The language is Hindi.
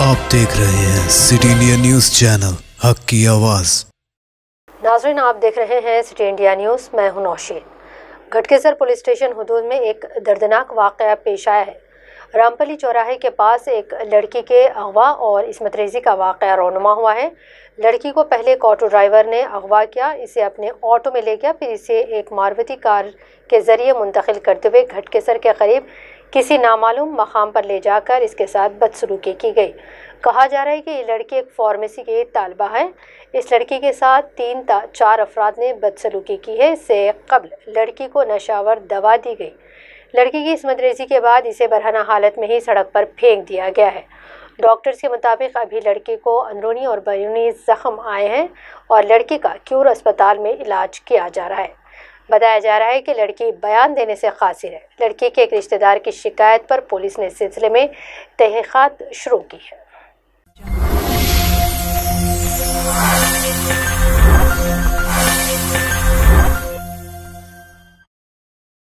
आप देख रहे हैं सिटी इंडिया न्यूज चैनल हक की आवाज नाजरीन आप देख रहे हैं सिटी इंडिया न्यूज मैं हूं नौशीन घटकेसर पुलिस स्टेशन हदूद में एक दर्दनाक वाक़ पेश आया है रामपली चौराहे के पास एक लड़की के अगवा और इसमत रेजी का वाक़ रोनुमा हुआ है लड़की को पहले एक ऑटो ड्राइवर ने अगवा किया इसे अपने ऑटो में ले गया फिर इसे एक मारवती कार के ज़रिए मुंतकिल करते हुए घटकेसर के करीब किसी नामालूम मकाम पर ले जाकर इसके साथ बदसलूकी की गई कहा जा रहा है कि ये लड़की एक फार्मेसी के तालबा है इस लड़की के साथ तीन ता चार अफराद ने बदसलूकी की है इससे कबल लड़की को नशावर दवा दी गई लड़की की इस मदरेजी के बाद इसे बरहना हालत में ही सड़क पर फेंक दिया गया है डॉक्टर्स के मुताबिक अभी लड़की को अंदरूनी और बैरूनी ज़ख्म आए हैं और लड़की का क्यूर अस्पताल में इलाज किया जा रहा है बताया जा रहा है कि लड़की बयान देने से खासिर है लड़की के एक रिश्तेदार की शिकायत पर पुलिस ने इस सिलसिले में तहकीक़ात शुरू की है